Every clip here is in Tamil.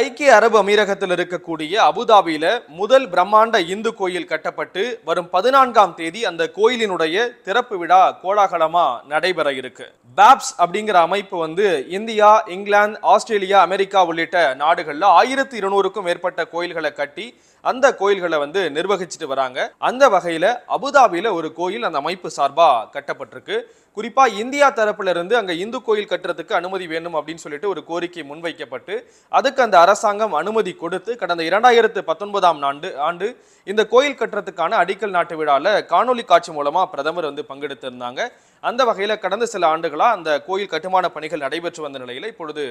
ஐக்கிய அரபு அமீரகத்தில் இருக்கக்கூடிய அபுதாபியில முதல் பிரம்மாண்ட இந்து கோயில் கட்டப்பட்டு வரும் பதினான்காம் தேதி அந்த கோயிலினுடைய திறப்பு விழா கோலாகலமா நடைபெற இருக்கு பேப்ஸ் அப்படிங்கிற அமைப்பு வந்து இந்தியா இங்கிலாந்து ஆஸ்திரேலியா அமெரிக்கா உள்ளிட்ட நாடுகள்ல ஆயிரத்தி இருநூறுக்கும் மேற்பட்ட கோயில்களை கட்டி அந்த கோயில்களை வந்து நிர்வகிச்சுட்டு வராங்க அந்த வகையில அபுதாபியில ஒரு கோயில் அந்த அமைப்பு சார்பா கட்டப்பட்டிருக்கு குறிப்பாக இந்தியா தரப்பிலிருந்து அங்கே இந்து கோயில் கட்டுறதுக்கு அனுமதி வேண்டும் அப்படின்னு சொல்லிட்டு ஒரு கோரிக்கை முன்வைக்கப்பட்டு அதுக்கு அந்த அரசாங்கம் அனுமதி கொடுத்து கடந்த இரண்டாயிரத்து பத்தொன்பதாம் ஆண்டு ஆண்டு இந்த கோயில் கட்டுறதுக்கான அடிக்கல் நாட்டு விழாவில் காணொலி காட்சி மூலமாக பிரதமர் வந்து பங்கெடுத்திருந்தாங்க அந்த வகையில் கடந்த சில ஆண்டுகளாக அந்த கோயில் கட்டுமான பணிகள் நடைபெற்று வந்த நிலையில் இப்பொழுது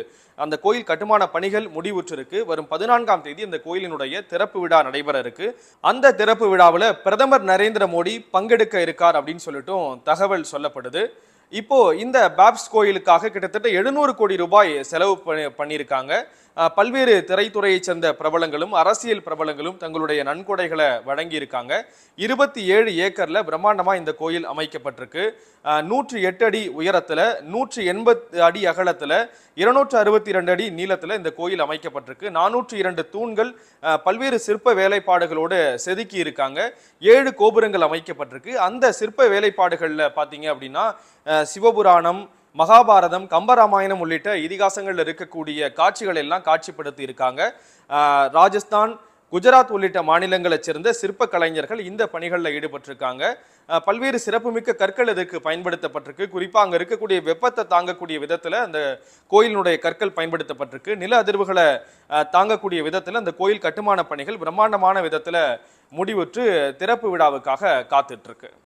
அந்த கோயில் கட்டுமான பணிகள் முடிவுற்றிருக்கு வரும் பதினான்காம் தேதி இந்த கோயிலினுடைய திறப்பு விழா நடைபெற இருக்கு அந்த திறப்பு விழாவில் பிரதமர் நரேந்திர மோடி பங்கெடுக்க இருக்கார் அப்படின்னு சொல்லிட்டும் தகவல் சொல்லப்படுது இப்போ இந்த பேப்ஸ் கோயிலுக்காக கிட்டத்தட்ட எழுநூறு கோடி ரூபாய் செலவு பண்ணி பண்ணியிருக்காங்க பல்வேறு திரைத்துறையைச் சேர்ந்த பிரபலங்களும் அரசியல் பிரபலங்களும் தங்களுடைய நன்கொடைகளை வழங்கியிருக்காங்க இருபத்தி ஏழு ஏக்கரில் பிரம்மாண்டமாக இந்த கோயில் அமைக்கப்பட்டிருக்கு நூற்றி எட்டு அடி உயரத்தில் நூற்றி எண்பத்து அடி அகலத்தில் இருநூற்று அறுபத்தி ரெண்டு அடி நீளத்தில் இந்த கோயில் அமைக்கப்பட்டிருக்கு நானூற்றி இரண்டு தூண்கள் பல்வேறு சிற்ப வேலைப்பாடுகளோடு செதுக்கி இருக்காங்க ஏழு கோபுரங்கள் அமைக்கப்பட்டிருக்கு அந்த சிற்ப வேலைப்பாடுகளில் பார்த்தீங்க அப்படின்னா சிவபுராணம் மகாபாரதம் கம்பராமாயணம் உள்ளிட்ட இதிகாசங்களில் இருக்கக்கூடிய காட்சிகள் எல்லாம் காட்சிப்படுத்தி இருக்காங்க ராஜஸ்தான் குஜராத் உள்ளிட்ட மாநிலங்களைச் சேர்ந்த சிற்ப கலைஞர்கள் இந்த பணிகளில் ஈடுபட்டிருக்காங்க பல்வேறு சிறப்புமிக்க கற்கள் இதற்கு பயன்படுத்தப்பட்டிருக்கு குறிப்பாக அங்கே இருக்கக்கூடிய வெப்பத்தை தாங்கக்கூடிய விதத்தில் அந்த கோயிலினுடைய கற்கள் பயன்படுத்தப்பட்டிருக்கு நில அதிர்வுகளை தாங்கக்கூடிய விதத்தில் அந்த கோயில் கட்டுமான பணிகள் பிரம்மாண்டமான விதத்தில் முடிவுற்று திறப்பு விழாவுக்காக காத்துட்ருக்கு